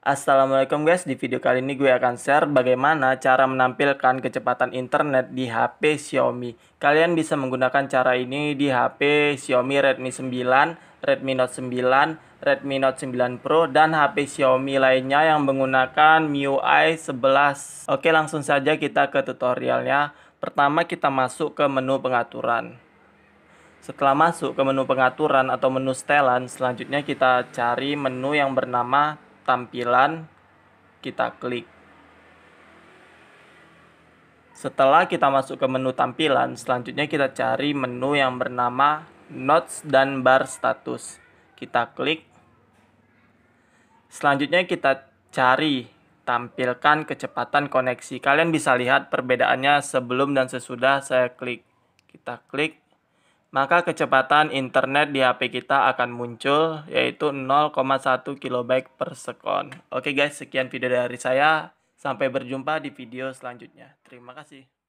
Assalamualaikum guys, di video kali ini gue akan share bagaimana cara menampilkan kecepatan internet di HP Xiaomi. Kalian bisa menggunakan cara ini di HP Xiaomi Redmi 9, Redmi Note 9, Redmi Note 9 Pro, dan HP Xiaomi lainnya yang menggunakan MIUI 11. Oke langsung saja kita ke tutorialnya. Pertama kita masuk ke menu pengaturan. Setelah masuk ke menu pengaturan atau menu setelan, selanjutnya kita cari menu yang bernama tampilan kita klik. Setelah kita masuk ke menu tampilan, selanjutnya kita cari menu yang bernama Notes dan Bar Status. Kita klik. Selanjutnya kita cari tampilkan kecepatan koneksi. Kalian bisa lihat perbedaannya sebelum dan sesudah saya klik. Kita klik maka kecepatan internet di HP kita akan muncul yaitu 0,1 KB per sekon. Oke guys, sekian video dari saya. Sampai berjumpa di video selanjutnya. Terima kasih.